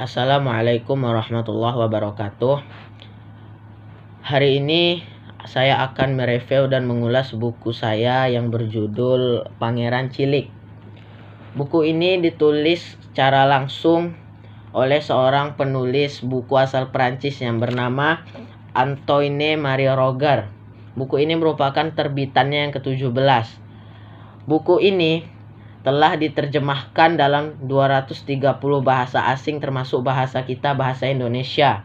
Assalamualaikum warahmatullahi wabarakatuh. Hari ini saya akan mereview dan mengulas buku saya yang berjudul Pangeran Cilik. Buku ini ditulis secara langsung oleh seorang penulis buku asal Perancis yang bernama Antoine Marie Roger. Buku ini merupakan terbitannya yang ke-17. Buku ini telah diterjemahkan dalam 230 bahasa asing termasuk bahasa kita bahasa Indonesia.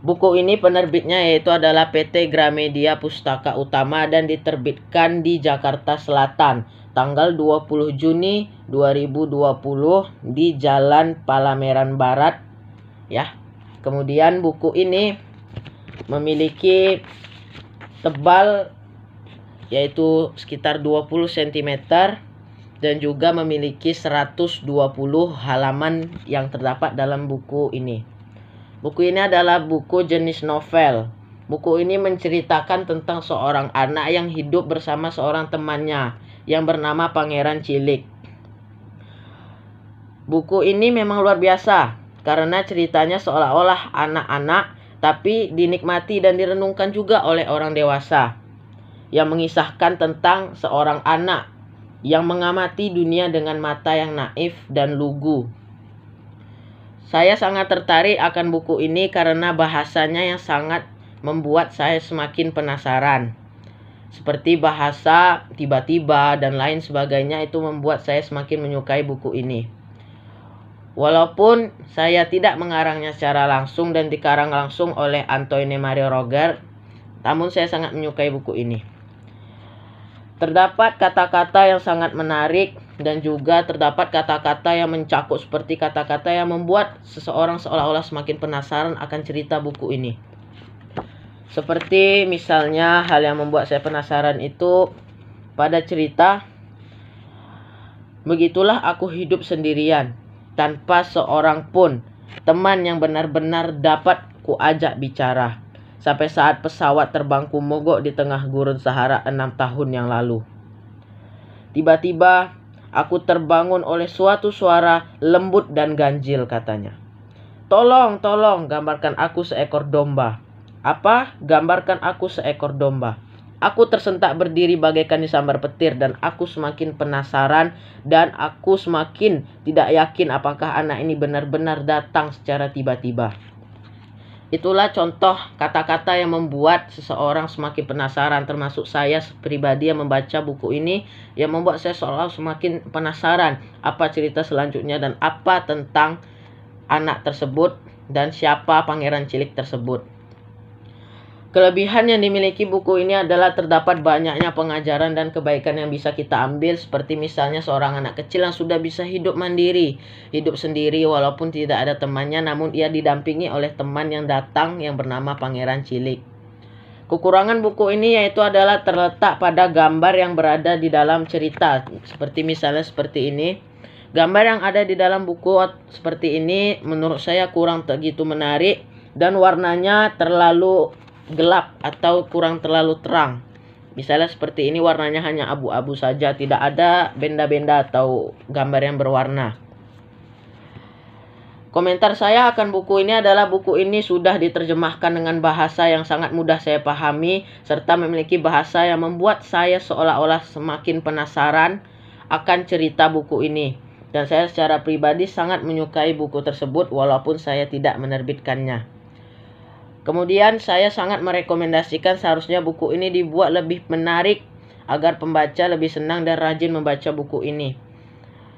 Buku ini penerbitnya yaitu adalah PT Gramedia Pustaka Utama dan diterbitkan di Jakarta Selatan tanggal 20 Juni 2020 di Jalan Palameran Barat ya. Kemudian buku ini memiliki tebal yaitu sekitar 20 cm dan juga memiliki 120 halaman yang terdapat dalam buku ini. Buku ini adalah buku jenis novel. Buku ini menceritakan tentang seorang anak yang hidup bersama seorang temannya yang bernama Pangeran Cilik. Buku ini memang luar biasa karena ceritanya seolah-olah anak-anak tapi dinikmati dan direnungkan juga oleh orang dewasa yang mengisahkan tentang seorang anak yang mengamati dunia dengan mata yang naif dan lugu. Saya sangat tertarik akan buku ini karena bahasanya yang sangat membuat saya semakin penasaran. Seperti bahasa tiba-tiba dan lain sebagainya itu membuat saya semakin menyukai buku ini. Walaupun saya tidak mengarangnya secara langsung dan dikarang langsung oleh Antoine Mario Roger, namun saya sangat menyukai buku ini. Terdapat kata-kata yang sangat menarik dan juga terdapat kata-kata yang mencakup seperti kata-kata yang membuat seseorang seolah-olah semakin penasaran akan cerita buku ini. Seperti misalnya hal yang membuat saya penasaran itu pada cerita Begitulah aku hidup sendirian tanpa seorang pun teman yang benar-benar dapat kuajak bicara sampai saat pesawat terbang mogok di tengah gurun Sahara enam tahun yang lalu. Tiba-tiba aku terbangun oleh suatu suara lembut dan ganjil katanya. Tolong, tolong gambarkan aku seekor domba. Apa? Gambarkan aku seekor domba. Aku tersentak berdiri bagaikan disambar petir dan aku semakin penasaran dan aku semakin tidak yakin apakah anak ini benar-benar datang secara tiba-tiba. Itulah contoh kata-kata yang membuat seseorang semakin penasaran termasuk saya pribadi yang membaca buku ini yang membuat saya seolah semakin penasaran apa cerita selanjutnya dan apa tentang anak tersebut dan siapa pangeran cilik tersebut. Kelebihan yang dimiliki buku ini adalah terdapat banyaknya pengajaran dan kebaikan yang bisa kita ambil seperti misalnya seorang anak kecil yang sudah bisa hidup mandiri, hidup sendiri walaupun tidak ada temannya namun ia didampingi oleh teman yang datang yang bernama Pangeran Cilik. Kekurangan buku ini yaitu adalah terletak pada gambar yang berada di dalam cerita seperti misalnya seperti ini. Gambar yang ada di dalam buku seperti ini menurut saya kurang begitu menarik dan warnanya terlalu gelap atau kurang terlalu terang. Misalnya seperti ini warnanya hanya abu-abu saja, tidak ada benda-benda atau gambar yang berwarna. Komentar saya akan buku ini adalah buku ini sudah diterjemahkan dengan bahasa yang sangat mudah saya pahami serta memiliki bahasa yang membuat saya seolah-olah semakin penasaran akan cerita buku ini. Dan saya secara pribadi sangat menyukai buku tersebut walaupun saya tidak menerbitkannya. Kemudian saya sangat merekomendasikan seharusnya buku ini dibuat lebih menarik agar pembaca lebih senang dan rajin membaca buku ini.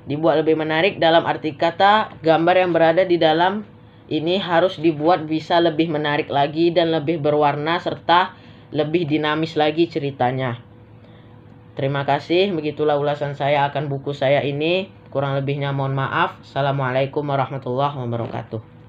Dibuat lebih menarik dalam arti kata gambar yang berada di dalam ini harus dibuat bisa lebih menarik lagi dan lebih berwarna serta lebih dinamis lagi ceritanya. Terima kasih, begitulah ulasan saya akan buku saya ini. Kurang lebihnya mohon maaf. Assalamualaikum warahmatullahi wabarakatuh.